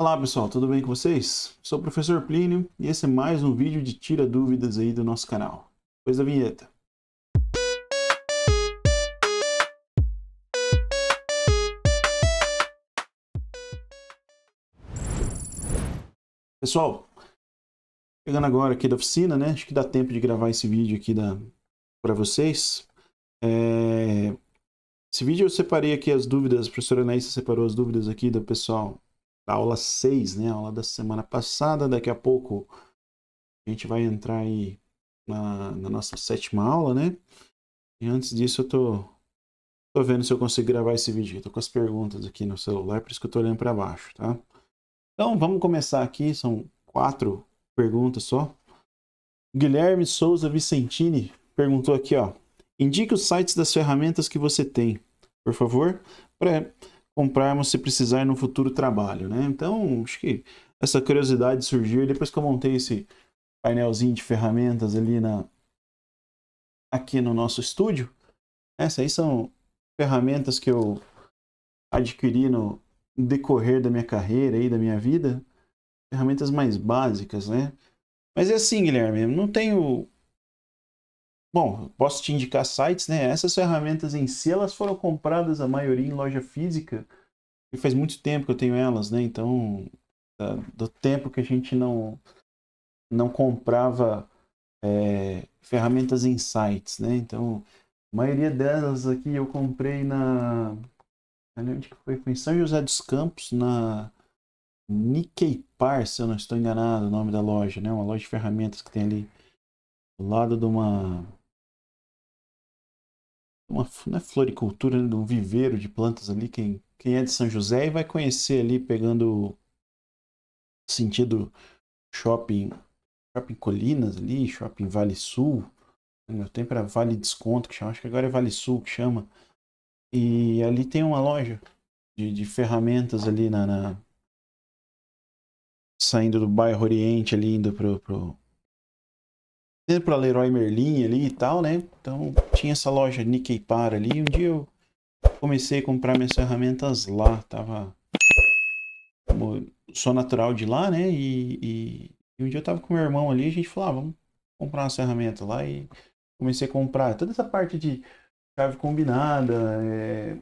Olá pessoal, tudo bem com vocês? Sou o professor Plínio e esse é mais um vídeo de Tira Dúvidas aí do nosso canal. Pois da vinheta. Pessoal, chegando agora aqui da oficina, né? Acho que dá tempo de gravar esse vídeo aqui da... para vocês. É... Esse vídeo eu separei aqui as dúvidas, a professora Anaísa separou as dúvidas aqui do pessoal aula 6, né? A aula da semana passada. Daqui a pouco a gente vai entrar aí na, na nossa sétima aula, né? E antes disso eu tô, tô vendo se eu consigo gravar esse vídeo. Eu tô com as perguntas aqui no celular, por isso que eu tô olhando para baixo, tá? Então vamos começar aqui, são quatro perguntas só. Guilherme Souza Vicentini perguntou aqui, ó. Indique os sites das ferramentas que você tem, por favor, para comprarmos se precisar no futuro trabalho, né? Então, acho que essa curiosidade surgiu e depois que eu montei esse painelzinho de ferramentas ali na aqui no nosso estúdio, essas aí são ferramentas que eu adquiri no decorrer da minha carreira e da minha vida, ferramentas mais básicas, né? Mas é assim, Guilherme, não tenho Bom, posso te indicar sites, né? Essas ferramentas em si, elas foram compradas, a maioria em loja física. E faz muito tempo que eu tenho elas, né? Então, do tempo que a gente não, não comprava é, ferramentas em sites, né? Então, a maioria delas aqui eu comprei na... Onde que foi? Foi em São José dos Campos, na Nikkei Par, se eu não estou enganado, o nome da loja, né? Uma loja de ferramentas que tem ali do lado de uma uma não é floricultura, né? um viveiro de plantas ali. Quem, quem é de São José e vai conhecer ali pegando sentido shopping, shopping Colinas ali, shopping Vale Sul. No né, meu tempo era Vale Desconto que chama, acho que agora é Vale Sul que chama. E ali tem uma loja de, de ferramentas ali na, na, saindo do bairro Oriente ali indo pro, pro Indo pra Leroy Merlin ali e tal, né? Então tinha essa loja Nikkei Para ali. Um dia eu comecei a comprar minhas ferramentas lá. Tava só natural de lá, né? E, e, e, um dia eu tava com meu irmão ali, a gente falou, ah, vamos comprar uma ferramenta lá e comecei a comprar toda essa parte de chave combinada, é,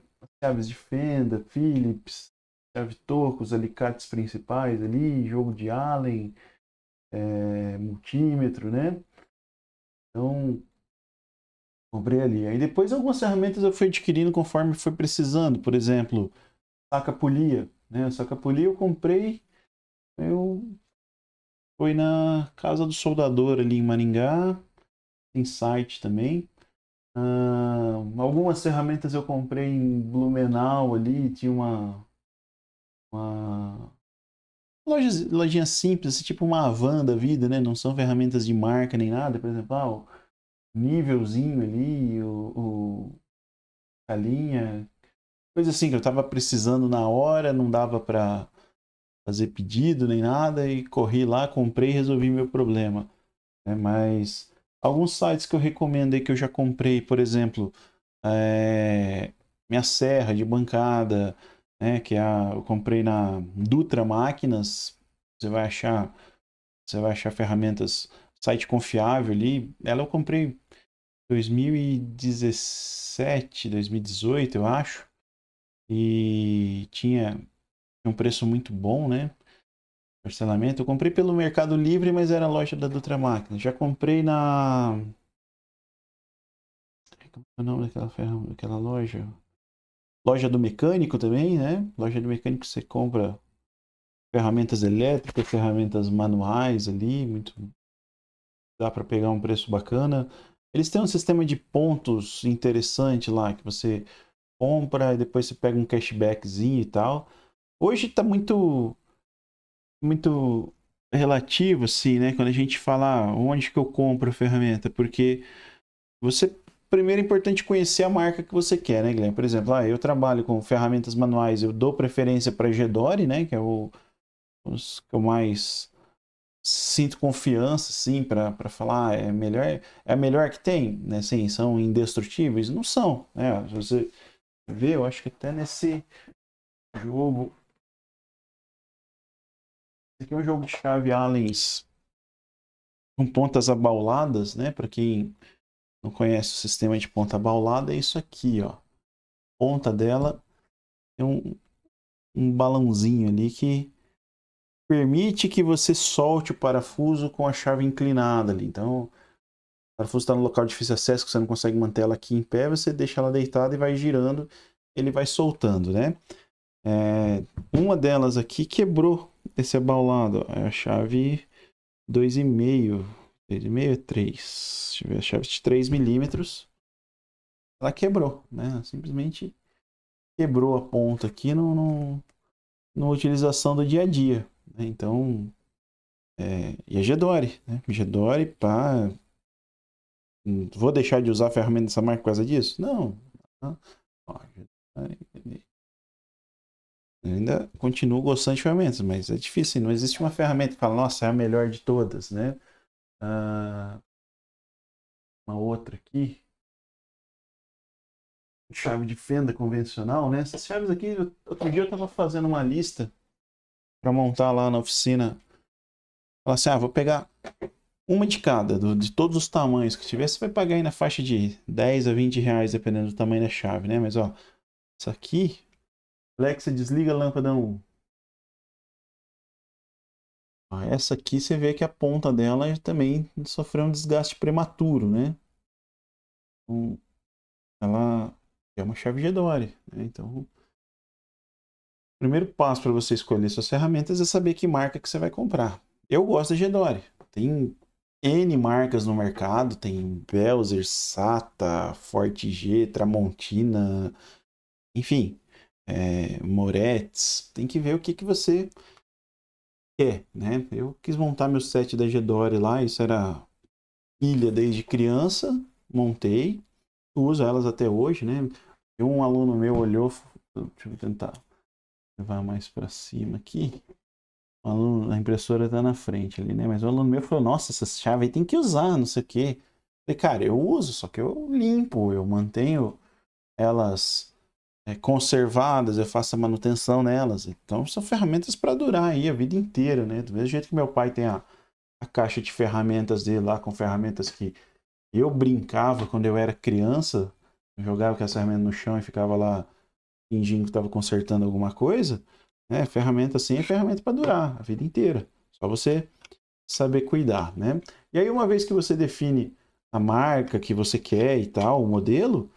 chaves de fenda, Phillips, chave tocos, os alicates principais ali, jogo de Allen, é, multímetro, né? Então, comprei ali. Aí depois algumas ferramentas eu fui adquirindo conforme foi precisando. Por exemplo, saca polia. Né? Saca polia eu comprei. Eu foi na Casa do Soldador ali em Maringá. Tem site também. Ah, algumas ferramentas eu comprei em Blumenau ali. Tinha uma, uma Lojas, lojinha simples, assim, tipo uma van da vida, né? Não são ferramentas de marca nem nada, por exemplo, ah, o nívelzinho ali, o, o a linha, coisa assim que eu tava precisando na hora, não dava para fazer pedido nem nada e corri lá, comprei e resolvi meu problema. É, mas alguns sites que eu recomendo aí que eu já comprei, por exemplo, é, minha serra de bancada, né? Que é a, eu comprei na Dutra Máquinas. Você vai achar, você vai achar ferramentas, site confiável ali. Ela eu comprei 2017, 2018, eu acho. E tinha um preço muito bom, né? Parcelamento. Eu comprei pelo Mercado Livre, mas era loja da Dutra Máquinas. Já comprei na como é, é o nome daquela, ferram... daquela loja? Loja do mecânico também, né? Loja do mecânico você compra ferramentas elétricas, ferramentas manuais ali, muito dá para pegar um preço bacana. Eles têm um sistema de pontos interessante lá que você compra e depois você pega um cashbackzinho e tal. Hoje está muito muito relativo assim, né, quando a gente fala ah, onde que eu compro a ferramenta, porque você primeiro é importante conhecer a marca que você quer, né, Guilherme? Por exemplo, ah, eu trabalho com ferramentas manuais, eu dou preferência para Gedore, né, que é o os que eu mais sinto confiança, sim, para falar ah, é melhor, é a melhor que tem, né? Sim, são indestrutíveis, não são, né? Se você vê, eu acho que até nesse jogo esse aqui é um jogo de chave aliens com pontas abauladas, né? Para quem não conhece o sistema de ponta baulada, é isso aqui, ó. Ponta dela é um, um balãozinho ali que permite que você solte o parafuso com a chave inclinada ali. Então, o parafuso está no local de difícil acesso que você não consegue manter ela aqui em pé, você deixa ela deitada e vai girando, ele vai soltando, né? É, uma delas aqui quebrou esse abaulado, ó, é a chave 2,5 de é meio 3. Deixa eu ver, a chave de 3 milímetros. Ela quebrou, né? Simplesmente quebrou a ponta aqui no, no, no utilização do dia a dia. Né? Então, é, e a Gedore, né? Gedore, pá, vou deixar de usar a ferramenta dessa marca por causa disso? Não. Ó, ainda continuo gostando de ferramentas, mas é difícil. Não existe uma ferramenta que fala, nossa, é a melhor de todas, né? Uh, uma outra aqui. Chave de fenda convencional, né? Essas chaves aqui, outro dia eu estava fazendo uma lista para montar lá na oficina. Falar assim, ah, vou pegar uma de cada, do, de todos os tamanhos que tiver. Você vai pagar aí na faixa de 10 a 20 reais, dependendo do tamanho da chave, né? Mas, ó, isso aqui... Alexa, desliga a lâmpada 1. Ah, essa aqui você vê que a ponta dela também sofreu um desgaste prematuro, né? Então, ela é uma chave de Dory, né? Então, o primeiro passo para você escolher suas ferramentas é saber que marca que você vai comprar. Eu gosto da Gedore. Tem N marcas no mercado, tem Belzer, Sata, Forte G, Tramontina, enfim, é, Moretz. Tem que ver o que, que você quer, né? Eu quis montar meu set da Gedore lá, isso era ilha desde criança, montei, uso elas até hoje, né? Um aluno meu olhou, deixa eu tentar levar mais para cima aqui. Aluno, a impressora está na frente ali, né? Mas o aluno meu falou, nossa, essa chave aí tem que usar, não sei o quê. falei, cara, eu uso, só que eu limpo, eu mantenho elas é, conservadas, eu faço a manutenção nelas. Então são ferramentas para durar aí a vida inteira, né? Do mesmo jeito que meu pai tem a, a caixa de ferramentas dele lá com ferramentas que eu brincava quando eu era criança, eu jogava com essa ferramenta no chão e ficava lá fingindo que estava consertando alguma coisa, né? Ferramenta assim é ferramenta para durar a vida inteira. Só você saber cuidar, né? E aí uma vez que você define a marca que você quer e tal, o modelo,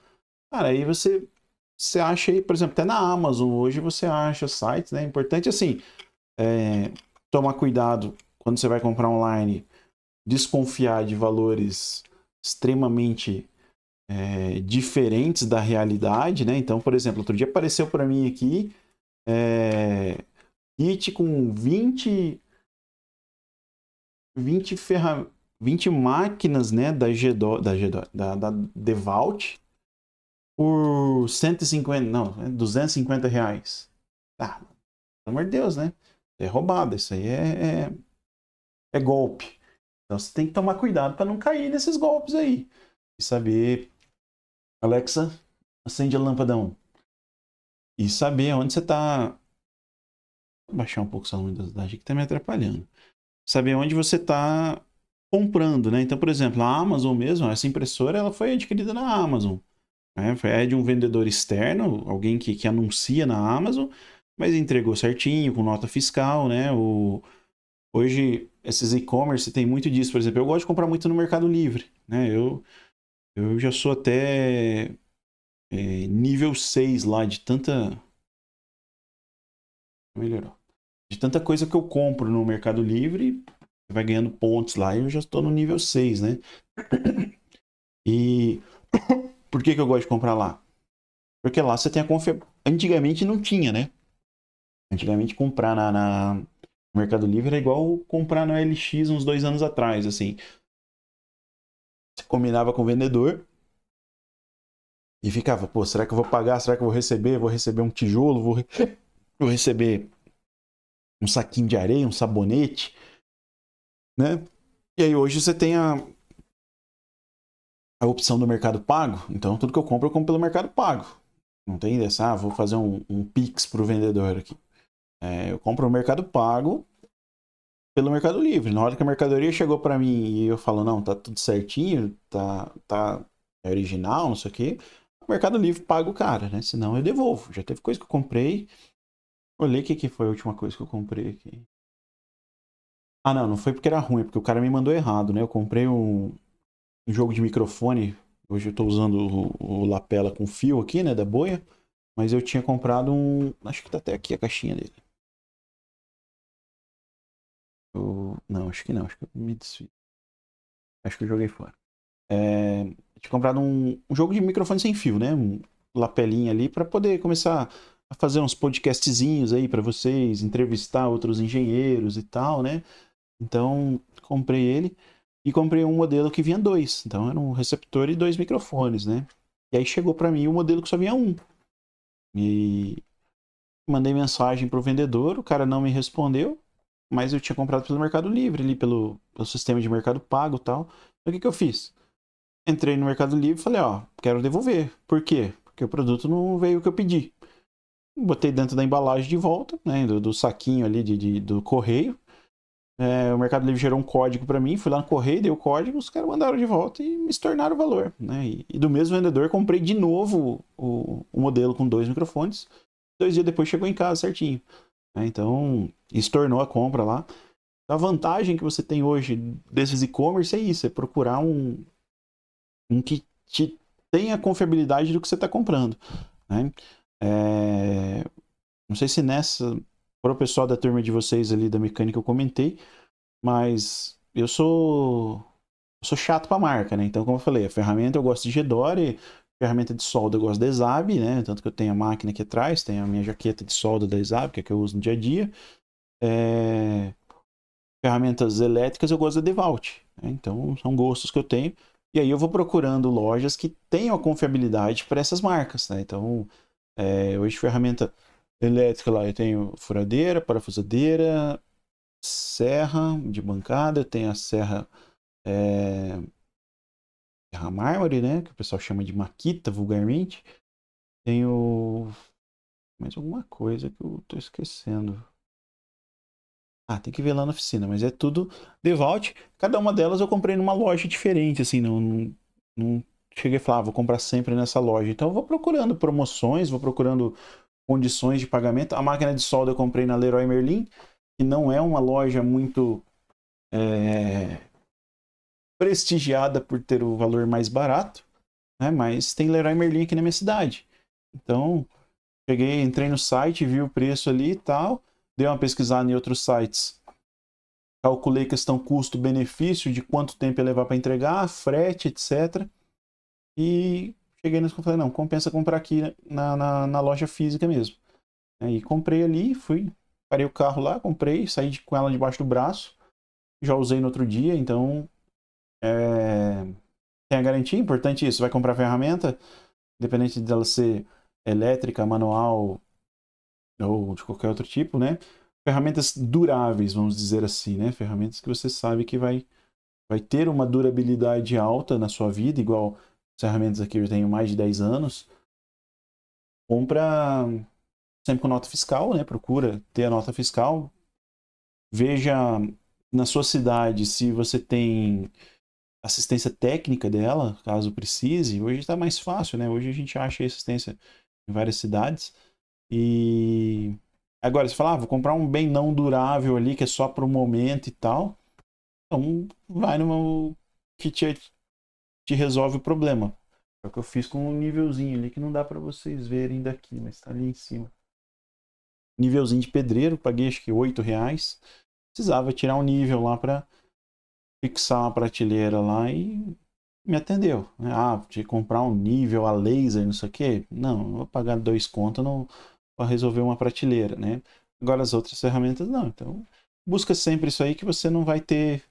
cara, aí você você acha aí, por exemplo, até na Amazon hoje você acha sites, né? É importante assim, é, tomar cuidado quando você vai comprar online, desconfiar de valores extremamente é, diferentes da realidade, né? Então, por exemplo, outro dia apareceu para mim aqui é, kit com 20 20 ferramentas 20 máquinas, né, da G da, G da, da Devault, por 150, não, 250 é reais. Tá, pelo amor de Deus, né? É roubado isso aí é, é, é golpe. Então você tem que tomar cuidado para não cair nesses golpes aí. E saber, Alexa, acende a lâmpada 1. E saber onde você está Vou baixar um pouco essa luminosidade que está me atrapalhando. Saber onde você está comprando, né? Então, por exemplo, a Amazon mesmo, essa impressora, ela foi adquirida na Amazon. Né? Foi é de um vendedor externo, alguém que, que anuncia na Amazon, mas entregou certinho, com nota fiscal, né? O, hoje, esses e-commerce tem muito disso. Por exemplo, eu gosto de comprar muito no Mercado Livre, né? Eu, eu já sou até é, nível 6 lá de tanta... Melhorou. De tanta coisa que eu compro no Mercado Livre, vai ganhando pontos lá. Eu já estou no nível 6, né? E... Por que, que eu gosto de comprar lá? Porque lá você tem a confiança. Antigamente não tinha, né? Antigamente comprar na, na... Mercado Livre era igual comprar na LX uns dois anos atrás, assim. Você combinava com o vendedor e ficava, pô, será que eu vou pagar? Será que eu vou receber? Vou receber um tijolo? Vou, vou receber um saquinho de areia, um sabonete, né? E aí hoje você tem a, a opção do Mercado Pago, então tudo que eu compro, eu compro pelo Mercado Pago. Não tem dessa, ah, vou fazer um, um Pix para o vendedor aqui. É, eu compro o Mercado Pago pelo Mercado Livre. Na hora que a mercadoria chegou para mim e eu falo, não, tá tudo certinho, tá, tá é original, não sei o quê, o Mercado Livre paga o cara, né? Senão eu devolvo. Já teve coisa que eu comprei. Olhei o que, que foi a última coisa que eu comprei aqui. Ah, não, não foi porque era ruim, é porque o cara me mandou errado, né? Eu comprei um, jogo de microfone. Hoje eu estou usando o, o, lapela com fio aqui, né, da boia. Mas eu tinha comprado um... Acho que está até aqui a caixinha dele. Eu... Não, acho que não. Acho que eu me desfiz. Acho que eu joguei fora. É... Tinha comprado um, um jogo de microfone sem fio, né? Um lapelinha ali para poder começar a fazer uns podcastzinhos aí para vocês, entrevistar outros engenheiros e tal, né? Então, comprei ele e comprei um modelo que vinha dois. Então era um receptor e dois microfones, né? E aí chegou para mim o um modelo que só vinha um. E mandei mensagem pro vendedor, o cara não me respondeu, mas eu tinha comprado pelo Mercado Livre, ali pelo, pelo sistema de Mercado Pago e tal. Então o que, que eu fiz? Entrei no Mercado Livre e falei, ó, quero devolver. Por quê? Porque o produto não veio o que eu pedi. Botei dentro da embalagem de volta, né, do, do saquinho ali de, de, do correio, é, o Mercado Livre gerou um código para mim, fui lá no correio, dei o código, os caras mandaram de volta e me estornaram o valor. Né? E, e, do mesmo vendedor, comprei de novo o, o, modelo com dois microfones. Dois dias depois chegou em casa certinho. Né? Então, estornou a compra lá. A vantagem que você tem hoje desses e-commerce é isso: é procurar um, um que te tenha confiabilidade do que você está comprando. Né? É, não sei se nessa para o pessoal da turma de vocês ali da mecânica eu comentei, mas eu sou eu sou chato para marca, né? Então, como eu falei, a ferramenta eu gosto de Gedore, ferramenta de solda eu gosto da Exab, né? Tanto que eu tenho a máquina aqui atrás, tenho a minha jaqueta de solda da Exab, que é que eu uso no dia a dia. É... Ferramentas elétricas eu gosto da DeWalt né? então são gostos que eu tenho. E aí eu vou procurando lojas que tenham a confiabilidade para essas marcas, né? Então, é... hoje ferramenta elétrica lá eu tenho furadeira, parafusadeira, serra de bancada, eu tenho a serra, é, serra mármore, né, que o pessoal chama de maquita vulgarmente. Tenho mais alguma coisa que eu tô esquecendo. Ah, tem que ver lá na oficina, mas é tudo devout. Cada uma delas eu comprei numa loja diferente, assim, não, não, não cheguei a falar, ah, vou comprar sempre nessa loja. Então eu vou procurando promoções, vou procurando condições de pagamento. A máquina de solda eu comprei na Leroy Merlin, que não é uma loja muito é, prestigiada por ter o valor mais barato, né? mas tem Leroy Merlin aqui na minha cidade. Então, peguei, entrei no site, vi o preço ali e tal, dei uma pesquisada em outros sites, calculei questão custo-benefício, de quanto tempo ia levar para entregar, frete, etc. E cheguei nesse e falei, não, compensa comprar aqui na, na, na loja física mesmo. aí né, comprei ali, fui, parei o carro lá, comprei, saí de, com ela debaixo do braço, já usei no outro dia, então é, tem a garantia, importante isso, vai comprar ferramenta, independente dela ser elétrica, manual ou de qualquer outro tipo, né? Ferramentas duráveis, vamos dizer assim, né? Ferramentas que você sabe que vai, vai ter uma durabilidade alta na sua vida, igual ferramentas aqui eu tenho mais de 10 anos. Compra sempre com nota fiscal, né? Procura ter a nota fiscal. Veja na sua cidade se você tem assistência técnica dela, caso precise. Hoje está mais fácil, né? Hoje a gente acha assistência em várias cidades. E agora, você falar ah, vou comprar um bem não durável ali, que é só para o momento e tal. Então, vai no que te te resolve o problema. É o que eu fiz com um nívelzinho ali que não dá para vocês verem daqui, mas está ali em cima. Nívelzinho de pedreiro, paguei acho que 8 reais. Precisava tirar um nível lá para fixar uma prateleira lá e me atendeu. Né? Ah, de comprar um nível a laser, não sei o quê. Não, vou pagar dois não para resolver uma prateleira, né? Agora as outras ferramentas não. Então, busca sempre isso aí que você não vai ter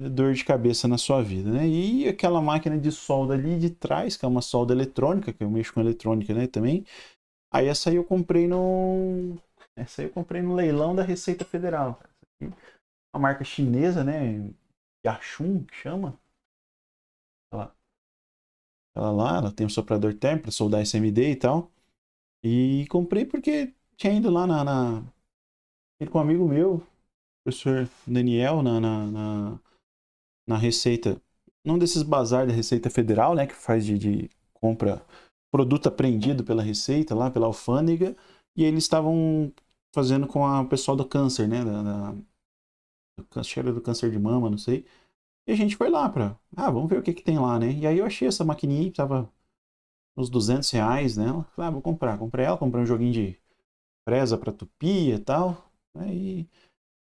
dor de cabeça na sua vida, né? E aquela máquina de solda ali de trás, que é uma solda eletrônica, que eu mexo com eletrônica, né, também. Aí essa aí eu comprei no essa aí eu comprei no leilão da Receita Federal. É uma marca chinesa, né? Yashun, que chama. Ela, ela lá, ela tem um soprador térmico para soldar SMD e tal. E comprei porque tinha ido lá na, na... com um amigo meu, professor Daniel, na, na, na na Receita, num desses bazar da Receita Federal, né, que faz de, de compra produto apreendido pela Receita, lá pela alfândega, e eles estavam fazendo com a pessoal do câncer, né, da, da, do, do câncer de mama, não sei. E a gente foi lá pra, ah, vamos ver o que que tem lá, né? E aí eu achei essa maquininha que tava uns 200 reais nela. Falei, ah, vou comprar. Comprei ela, comprei um joguinho de presa pra tupia e tal. Né, e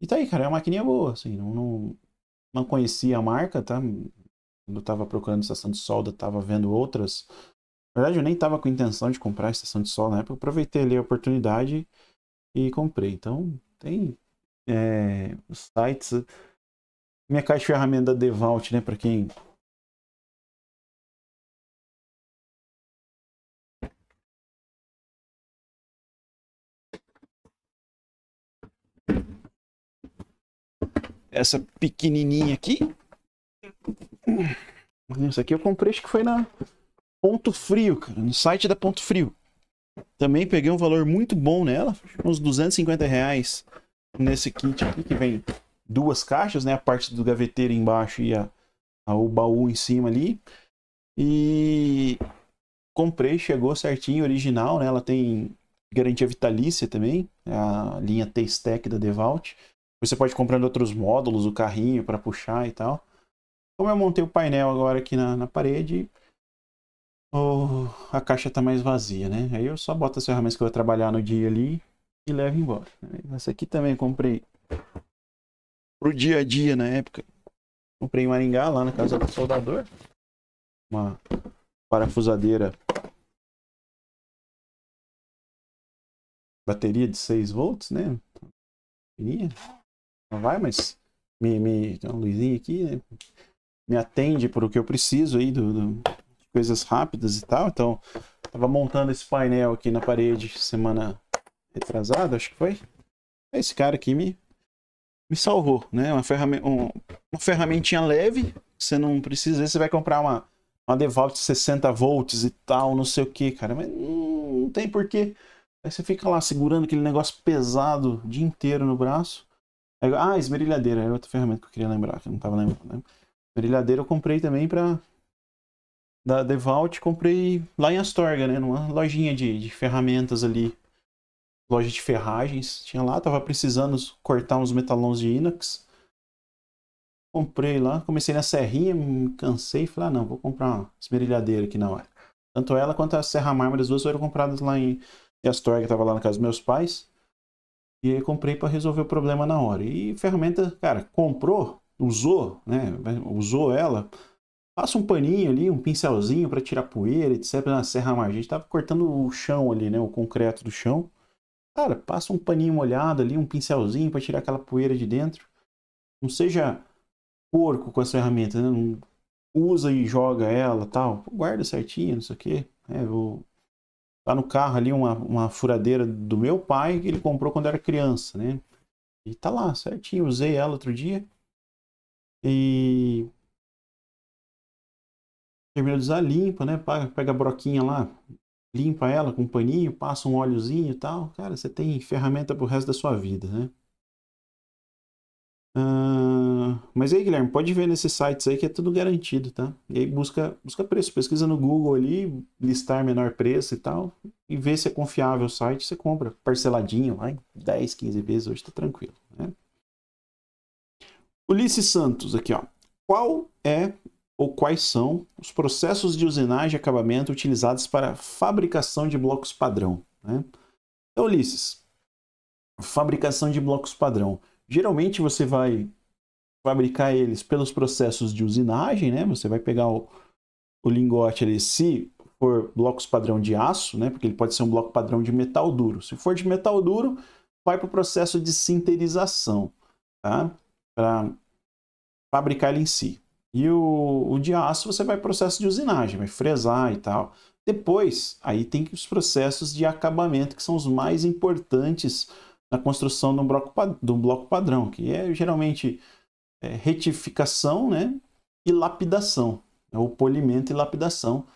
E tá aí, cara, é uma maquininha boa, assim, não, não, não conhecia a marca, tá? Quando eu tava procurando estação de solda, tava vendo outras. Na verdade, eu nem tava com intenção de comprar estação de solda na né? época. Eu aproveitei ali a oportunidade e comprei. Então, tem é, sites. Minha caixa de ferramenta Devault né? Para quem essa pequenininha aqui. Essa aqui eu comprei, acho que foi na Ponto Frio, cara, no site da Ponto Frio. Também peguei um valor muito bom nela, uns 250 reais nesse kit aqui, que vem duas caixas, né? A parte do gaveteiro embaixo e a, a o baú em cima ali. E comprei, chegou certinho, original, né? Ela tem garantia vitalícia também, é a linha T-Stack da Devault. Você pode ir comprando outros módulos, o carrinho para puxar e tal. Como eu montei o painel agora aqui na, na parede, oh, a caixa está mais vazia, né? Aí eu só boto as ferramentas que eu vou trabalhar no dia ali e levo embora. Essa aqui também comprei pro dia a dia na época. Comprei em Maringá, lá na casa do soldador. Uma parafusadeira. Bateria de 6 volts, né? Pequeninha não vai, mas me, me tem uma luzinha aqui, né? me atende para o que eu preciso aí do, do, de coisas rápidas e tal. Então, tava montando esse painel aqui na parede semana retrasada, acho que foi. Esse cara aqui me me salvou, né? Uma, ferramen um, uma ferramentinha leve, você não precisa, você vai comprar uma uma DeValve de 60 volts e tal, não sei o que, cara, mas não, não tem porquê. Aí você fica lá segurando aquele negócio pesado o dia inteiro no braço. É, ah, esmerilhadeira, era outra ferramenta que eu queria lembrar, que eu não tava lembrando. Né? Esmerilhadeira eu comprei também para Da Devault, comprei lá em Astorga, né? Numa lojinha de, de ferramentas ali. Loja de ferragens. Tinha lá, tava precisando cortar uns metalons de inox. Comprei lá, comecei na serrinha, me cansei. Falei, ah, não, vou comprar uma esmerilhadeira aqui na hora. Tanto ela quanto a Serra Mármore, as duas foram compradas lá em Astorga, tava lá na casa dos meus pais. E aí comprei para resolver o problema na hora. E ferramenta, cara, comprou, usou, né? Usou ela, passa um paninho ali, um pincelzinho para tirar poeira, etc. Na serra mais. A gente tava cortando o chão ali, né? O concreto do chão. Cara, passa um paninho molhado ali, um pincelzinho para tirar aquela poeira de dentro. Não seja porco com a ferramenta né? Não usa e joga ela, tal. Guarda certinho, não sei o quê. É, vou Tá no carro ali uma, uma furadeira do meu pai que ele comprou quando era criança, né? E tá lá, certinho. Usei ela outro dia. E. Termina de usar, limpa, né? Pega a broquinha lá, limpa ela com um paninho, passa um óleozinho e tal. Cara, você tem ferramenta pro resto da sua vida, né? Ah, mas aí, Guilherme, pode ver nesses sites aí que é tudo garantido, tá? E aí busca, busca preço, pesquisa no Google ali, listar menor preço e tal, e vê se é confiável o site, você compra parceladinho lá 10, 15 vezes, hoje tá tranquilo, né? Ulisses Santos aqui, ó. Qual é ou quais são os processos de usinagem e acabamento utilizados para fabricação de blocos padrão. Né? Então, Ulisses, fabricação de blocos padrão. Geralmente você vai fabricar eles pelos processos de usinagem, né? Você vai pegar o, o lingote ali, se for blocos padrão de aço, né? Porque ele pode ser um bloco padrão de metal duro. Se for de metal duro, vai para o processo de sinterização, tá? Para fabricar ele em si. E o, o de aço você vai processo de usinagem, vai fresar e tal. Depois, aí tem os processos de acabamento, que são os mais importantes na construção de um bloco, de um bloco padrão, que é geralmente é, retificação né, e lapidação, é ou polimento e lapidação,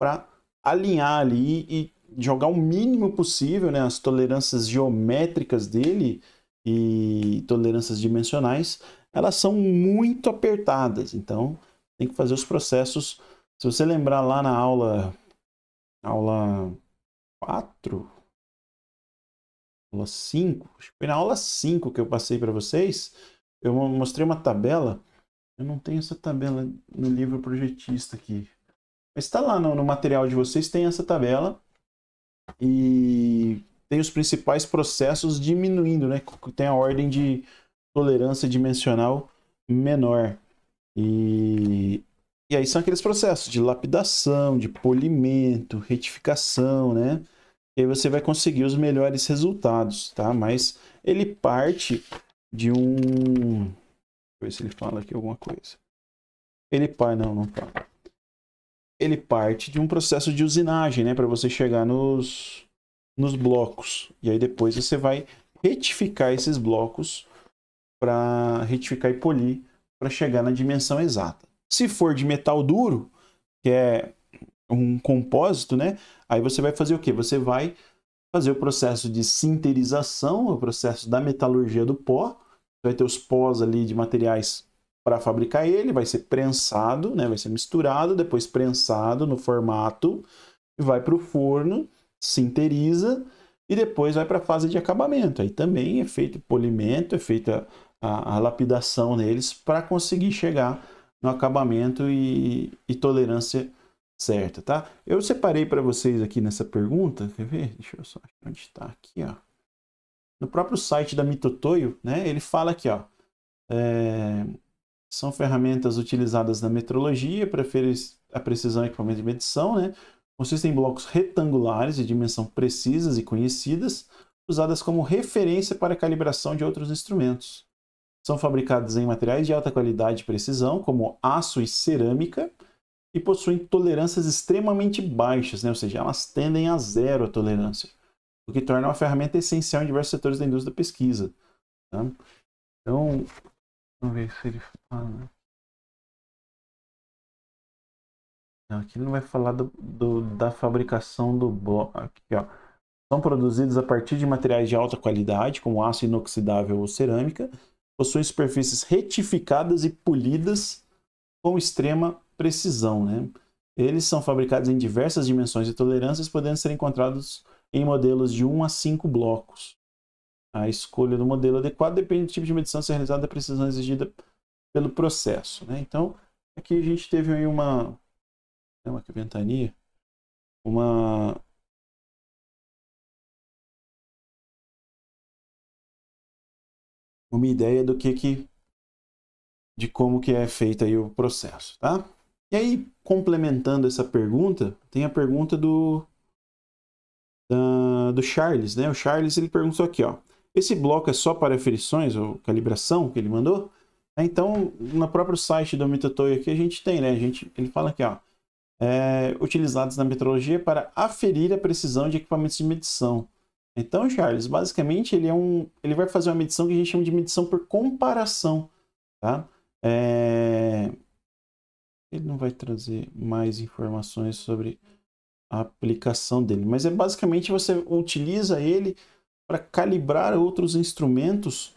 para alinhar ali e, e, jogar o mínimo possível né, as tolerâncias geométricas dele e tolerâncias dimensionais, elas são muito apertadas, então tem que fazer os processos. Se você lembrar lá na aula aula 4, aula 5, acho que foi na aula 5 que eu passei para vocês, eu mostrei uma tabela. Eu não tenho essa tabela no livro projetista aqui. Mas está lá no, no, material de vocês, tem essa tabela. E tem os principais processos diminuindo, né? Tem a ordem de tolerância dimensional menor. E, e aí são aqueles processos de lapidação, de polimento, retificação, né? E aí você vai conseguir os melhores resultados, tá? Mas ele parte de um... Deixa eu ver se ele fala aqui alguma coisa. Ele parte... Não, não fala. Ele parte de um processo de usinagem, né? Para você chegar nos, nos blocos. E aí depois você vai retificar esses blocos para retificar e polir para chegar na dimensão exata. Se for de metal duro, que é um compósito, né? Aí você vai fazer o quê? Você vai fazer o processo de sinterização, o processo da metalurgia do pó. Vai ter os pós ali de materiais para fabricar ele, vai ser prensado, né? Vai ser misturado, depois prensado no formato, vai para o forno, sinteriza e depois vai para a fase de acabamento. Aí também é feito polimento, é feita a, a lapidação neles para conseguir chegar no acabamento e, e tolerância certa, tá? Eu separei para vocês aqui nessa pergunta, quer ver? Deixa eu só onde está aqui, ó. No próprio site da Mitotoyo, né? Ele fala aqui, ó. É... São ferramentas utilizadas na metrologia para a precisão e equipamento de medição, né? Consistem em blocos retangulares de dimensão precisas e conhecidas, usadas como referência para a calibração de outros instrumentos. São fabricadas em materiais de alta qualidade e precisão, como aço e cerâmica, e possuem tolerâncias extremamente baixas, né? ou seja, elas tendem a zero a tolerância, o que torna uma ferramenta essencial em diversos setores da indústria da pesquisa. Tá? Então, vamos ver se ele fala. Não, aqui ele não vai falar do, do, da fabricação do bloco. São produzidos a partir de materiais de alta qualidade, como aço inoxidável ou cerâmica, possuem superfícies retificadas e polidas com extrema precisão, né? Eles são fabricados em diversas dimensões e tolerâncias, podendo ser encontrados em modelos de 1 a 5 blocos. A escolha do modelo adequado depende do tipo de medição ser realizada da precisão exigida pelo processo. Né? Então, aqui a gente teve aí uma, é uma ventania, uma uma ideia do que que de como que é feito aí o processo, tá? E aí, complementando essa pergunta, tem a pergunta do do Charles, né? O Charles ele perguntou aqui, ó. Esse bloco é só para aferições ou calibração que ele mandou? É, então, no próprio site do Mitotoi aqui a gente tem, né? A gente, ele fala aqui, ó. É, utilizados na metrologia para aferir a precisão de equipamentos de medição. Então, Charles, basicamente ele é um, ele vai fazer uma medição que a gente chama de medição por comparação, tá? É, ele não vai trazer mais informações sobre a aplicação dele, mas é basicamente você utiliza ele para calibrar outros instrumentos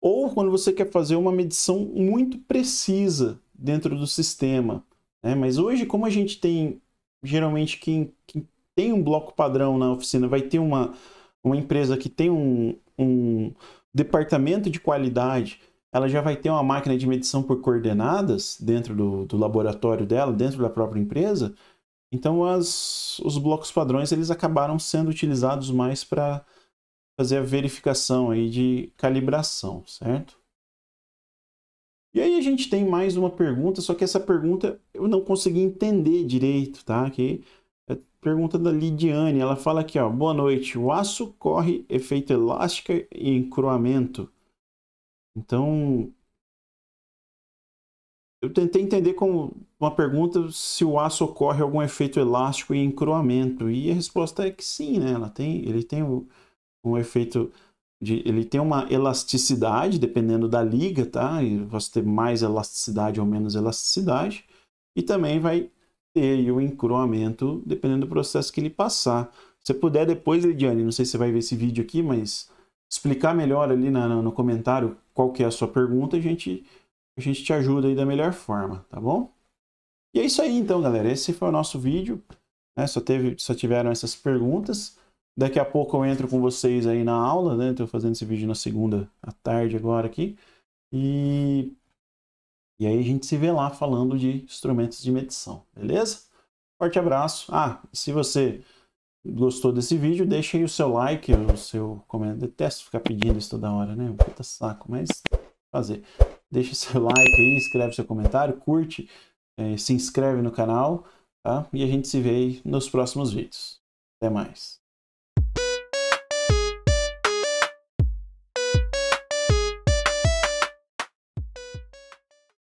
ou quando você quer fazer uma medição muito precisa dentro do sistema. Né? Mas hoje, como a gente tem geralmente quem, quem, tem um bloco padrão na oficina vai ter uma, uma empresa que tem um, um departamento de qualidade ela já vai ter uma máquina de medição por coordenadas dentro do, do laboratório dela, dentro da própria empresa. Então, as, os blocos padrões eles acabaram sendo utilizados mais para fazer a verificação aí de calibração, certo? E aí a gente tem mais uma pergunta, só que essa pergunta eu não consegui entender direito, tá? Que é pergunta da Lidiane, ela fala aqui, ó, boa noite. O aço corre efeito elástica e encruamento. Então, eu tentei entender como uma pergunta se o aço ocorre algum efeito elástico e encroamento. E a resposta é que sim, né? Ela tem, ele tem um, um efeito de, ele tem uma elasticidade dependendo da liga, tá? E você ter mais elasticidade ou menos elasticidade. E também vai ter o encroamento dependendo do processo que ele passar. Se puder depois, Lidiane, não sei se você vai ver esse vídeo aqui, mas explicar melhor ali na, no comentário qual que é a sua pergunta, a gente, a gente te ajuda aí da melhor forma, tá bom? E é isso aí então, galera. Esse foi o nosso vídeo. Né? Só, teve, só tiveram essas perguntas. Daqui a pouco eu entro com vocês aí na aula, né? Estou fazendo esse vídeo na segunda à tarde agora aqui. E, e aí a gente se vê lá falando de instrumentos de medição, beleza? Forte abraço. Ah, se você gostou desse vídeo, deixe aí o seu like, o seu comentário. Detesto ficar pedindo isso toda hora, né? Puta saco, mas fazer. Deixe seu like aí, escreve seu comentário, curte, é, se inscreve no canal, tá? E a gente se vê aí nos próximos vídeos. Até mais.